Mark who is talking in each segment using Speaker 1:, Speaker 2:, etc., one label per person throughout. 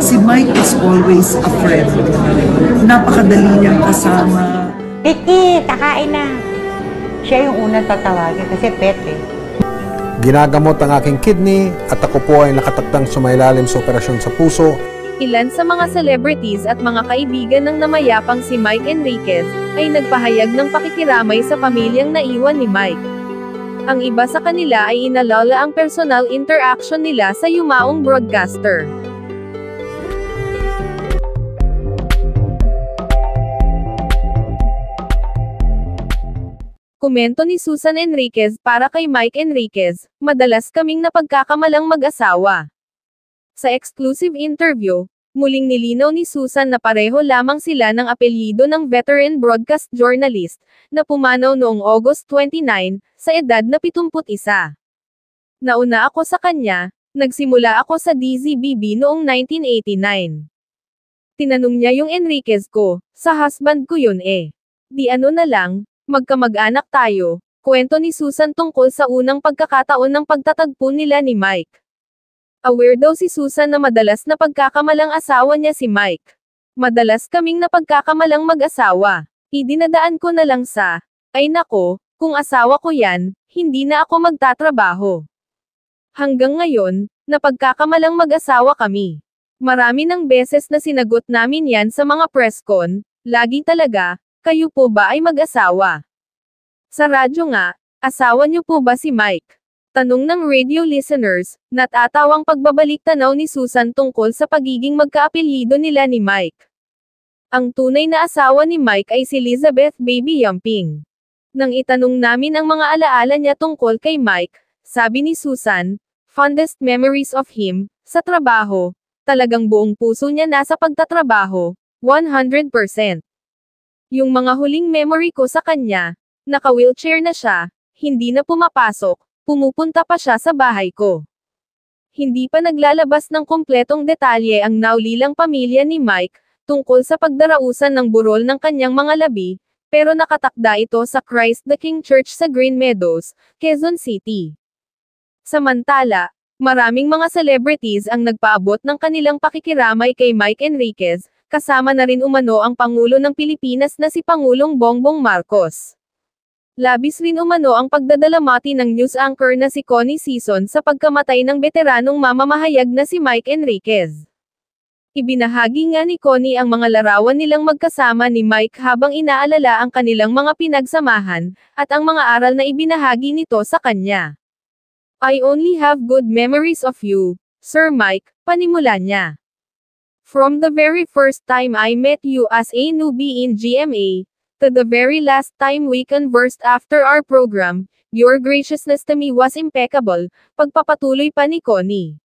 Speaker 1: si Mike is always a friend. Napakadali niyang kasama. Titi, kakain na. Siya yung unang tatawagin kasi pet eh. Ginagamot ang aking kidney at ako po ay nakatakdang sumailalim sa operasyon sa puso. Ilan sa mga celebrities at mga kaibigan ng namayapang si Mike Enriquez ay nagpahayag ng pakikiramay sa pamilyang naiwan ni Mike. Ang iba sa kanila ay inalala ang personal interaction nila sa yumaong broadcaster. Komento ni Susan Enriquez para kay Mike Enriquez, madalas kaming napagkakamalang mag-asawa. Sa exclusive interview, muling nilinaw ni Susan na pareho lamang sila ng apelyido ng veteran broadcast journalist, na pumanaw noong August 29, sa edad na 71. Nauna ako sa kanya, nagsimula ako sa DZBB noong 1989. Tinanong niya yung Enriquez ko, sa husband ko yun eh. Di ano na lang, magkamag-anak tayo, kwento ni Susan tungkol sa unang pagkakataon ng pagtatagpo nila ni Mike. Aware daw si Susan na madalas na pagkakamalang asawa niya si Mike. Madalas kaming napagkakamalang mag-asawa. Idinadaan ko na lang sa, ay nako, kung asawa ko yan, hindi na ako magtatrabaho. Hanggang ngayon, napagkakamalang mag-asawa kami. Marami ng beses na sinagot namin yan sa mga presscon, lagi talaga, kayo po ba ay mag-asawa? Sa radyo nga, asawa niyo po ba si Mike? Tanong ng radio listeners, natatawang pagbabalik tanaw ni Susan tungkol sa pagiging magkaapelyido nila ni Mike. Ang tunay na asawa ni Mike ay si Elizabeth Baby Yamping. Nang itanong namin ang mga alaala niya tungkol kay Mike, sabi ni Susan, fondest memories of him, sa trabaho, talagang buong puso niya nasa pagtatrabaho, 100%. Yung mga huling memory ko sa kanya, naka-wheelchair na siya, hindi na pumapasok, pumupunta pa siya sa bahay ko. Hindi pa naglalabas ng kumpletong detalye ang naulilang pamilya ni Mike, tungkol sa pagdarausan ng burol ng kanyang mga labi, pero nakatakda ito sa Christ the King Church sa Green Meadows, Quezon City. Samantala, maraming mga celebrities ang nagpaabot ng kanilang pakikiramay kay Mike Enriquez, kasama na rin umano ang Pangulo ng Pilipinas na si Pangulong Bongbong Marcos. Labis rin umano ang pagdadalamati ng news anchor na si Connie Season sa pagkamatay ng veteranong mamamahayag na si Mike Enriquez. Ibinahagi nga ni Connie ang mga larawan nilang magkasama ni Mike habang inaalala ang kanilang mga pinagsamahan, at ang mga aral na ibinahagi nito sa kanya. I only have good memories of you, Sir Mike, panimula niya. From the very first time I met you as a newbie in GMA, to the very last time we conversed after our program, your graciousness to me was impeccable, pagpapatuloy pa ni Connie.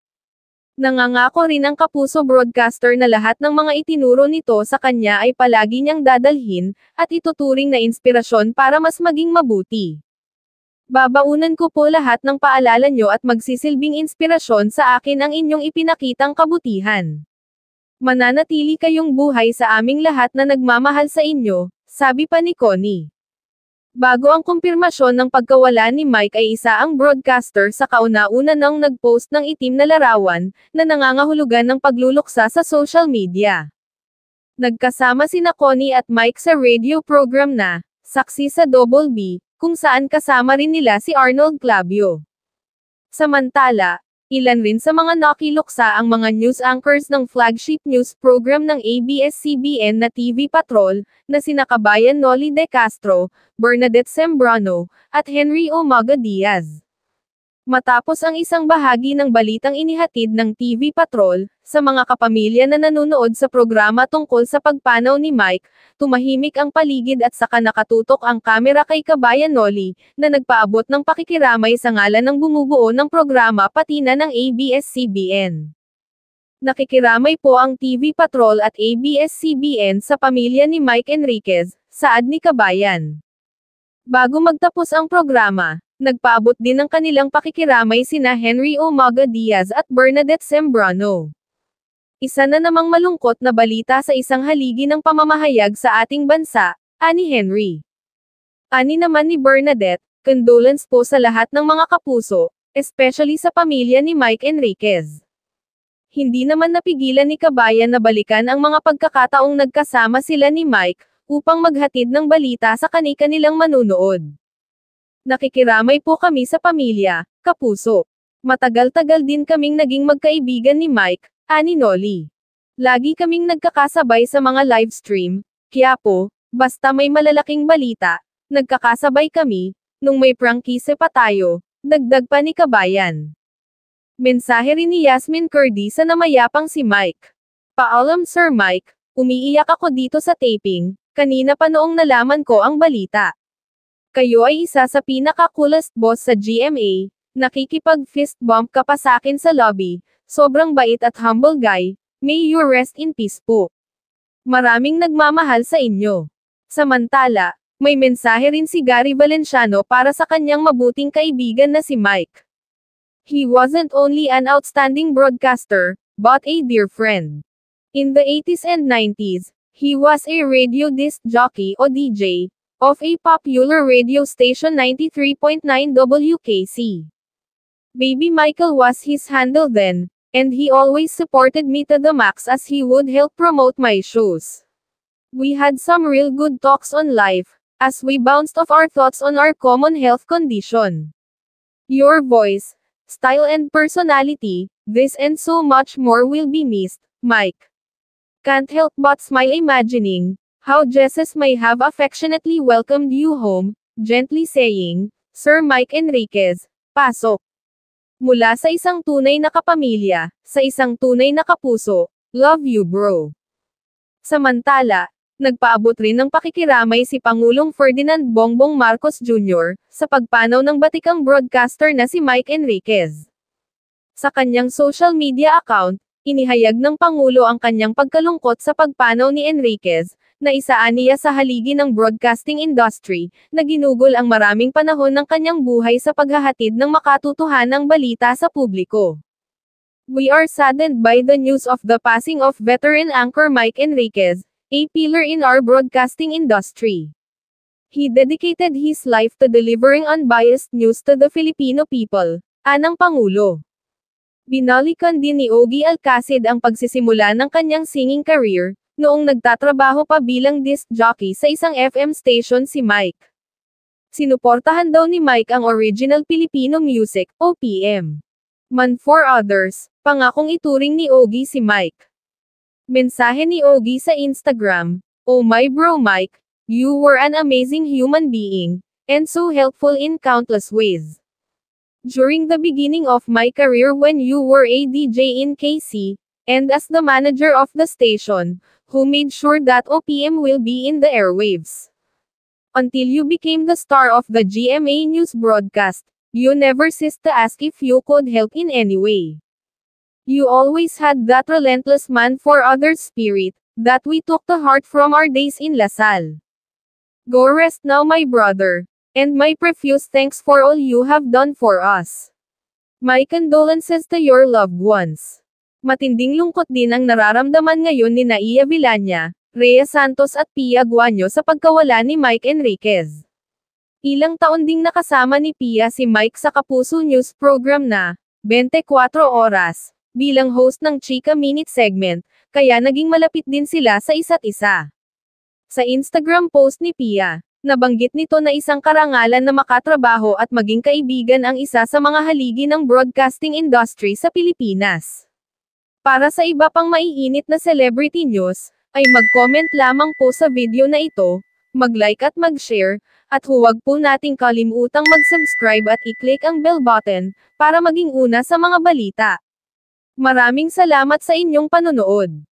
Speaker 1: Nangangako rin ang kapuso broadcaster na lahat ng mga itinuro nito sa kanya ay palagi niyang dadalhin, at ituturing na inspirasyon para mas maging mabuti. Babaunan ko po lahat ng paalala nyo at magsisilbing inspirasyon sa akin ang inyong ipinakitang kabutihan. Mananatili kayong buhay sa aming lahat na nagmamahal sa inyo, sabi pa ni Connie. Bago ang kumpirmasyon ng pagkawala ni Mike ay isa ang broadcaster sa kauna-una nang nag-post ng itim na larawan, na nangangahulugan ng pagluluksa sa social media. Nagkasama sina Connie at Mike sa radio program na, Saksi sa Double B, kung saan kasama rin nila si Arnold Clavio. Samantala, Ilan rin sa mga nakiluksa ang mga news anchors ng flagship news program ng ABS-CBN na TV Patrol, na sinakabayan Noli De Castro, Bernadette Sembrano, at Henry Omaga Diaz. Matapos ang isang bahagi ng balitang inihatid ng TV Patrol, sa mga kapamilya na nanonood sa programa tungkol sa pagpanaw ni Mike, tumahimik ang paligid at saka nakatutok ang kamera kay Kabayan Noli, na nagpaabot ng pakikiramay sa ngalan ng bumubuo ng programa pati na ng ABS-CBN. Nakikiramay po ang TV Patrol at ABS-CBN sa pamilya ni Mike Enriquez, saad ni Kabayan. Bago magtapos ang programa, nagpaabot din ng kanilang pakikiramay sina Henry Omaga Diaz at Bernadette Sembrano. Isa na namang malungkot na balita sa isang haligi ng pamamahayag sa ating bansa, ani Henry. Ani naman ni Bernadette, condolence po sa lahat ng mga kapuso, especially sa pamilya ni Mike Enriquez. Hindi naman napigilan ni Kabayan na balikan ang mga pagkakataong nagkasama sila ni Mike, upang maghatid ng balita sa kani-kanilang manunood. Nakikiramay po kami sa pamilya, kapuso. Matagal-tagal din kaming naging magkaibigan ni Mike, ani Nolly. Lagi kaming nagkakasabay sa mga live stream, kaya po, basta may malalaking balita, nagkakasabay kami, nung may prangkise pa tayo, dagdag pa ni Kabayan. Mensahe rin ni Yasmin Curdy sa namayapang si Mike. Paalam Sir Mike, umiiyak ako dito sa taping, Kanina pa noong nalaman ko ang balita. Kayo ay isa sa pinaka-coolest boss sa GMA, nakikipag-fist bump ka pa sa akin sa lobby, sobrang bait at humble guy, may you rest in peace po. Maraming nagmamahal sa inyo. Samantala, may mensahe rin si Gary Valenciano para sa kanyang mabuting kaibigan na si Mike. He wasn't only an outstanding broadcaster, but a dear friend. In the 80s and 90s, He was a radio disc jockey or DJ of a popular radio station 93.9 WKC. Baby Michael was his handle then, and he always supported me to the max as he would help promote my shows. We had some real good talks on life, as we bounced off our thoughts on our common health condition. Your voice, style and personality, this and so much more will be missed, Mike. Can't help but smile imagining how Jesus may have affectionately welcomed you home, gently saying, Sir Mike Enriquez, pasok. Mula sa isang tunay na kapamilya, sa isang tunay na kapuso, love you bro. Samantala, nagpaabot rin ng pakikiramay si Pangulong Ferdinand Bongbong Marcos Jr. sa pagpanaw ng batikang broadcaster na si Mike Enriquez. Sa kanyang social media account, Inihayag ng Pangulo ang kanyang pagkalungkot sa pagpanaw ni Enriquez, na isaan niya sa haligi ng broadcasting industry, na ginugol ang maraming panahon ng kanyang buhay sa paghahatid ng makatutuhan ng balita sa publiko. We are saddened by the news of the passing of veteran anchor Mike Enriquez, a pillar in our broadcasting industry. He dedicated his life to delivering unbiased news to the Filipino people, anang Pangulo. Binalikan din ni Ogie Alcacid ang pagsisimula ng kanyang singing career, noong nagtatrabaho pa bilang disc jockey sa isang FM station si Mike. Sinuportahan daw ni Mike ang original Filipino music, OPM. Man for others, pangakong ituring ni Ogie si Mike. Mensahe ni Ogie sa Instagram, Oh my bro Mike, you were an amazing human being, and so helpful in countless ways. During the beginning of my career when you were a DJ in KC, and as the manager of the station, who made sure that OPM will be in the airwaves. Until you became the star of the GMA news broadcast, you never ceased to ask if you could help in any way. You always had that relentless man for others spirit, that we took to heart from our days in LaSalle. Go rest now my brother, and my profuse thanks for all you have done for us. My condolences to your loved ones. Matinding lungkot din ang nararamdaman ngayon ni Naia Villanya, Rhea Santos at Pia Guanyo sa pagkawala ni Mike Enriquez. Ilang taon ding nakasama ni Pia si Mike sa Kapuso News program na 24 Oras bilang host ng Chika Minute segment, kaya naging malapit din sila sa isa't isa. Sa Instagram post ni Pia, Nabanggit nito na isang karangalan na makatrabaho at maging kaibigan ang isa sa mga haligi ng broadcasting industry sa Pilipinas. Para sa iba pang maiinit na celebrity news, ay mag-comment lamang po sa video na ito, mag-like at mag-share, at huwag po nating kalimutang mag-subscribe at i-click ang bell button, para maging una sa mga balita. Maraming salamat sa inyong panonood.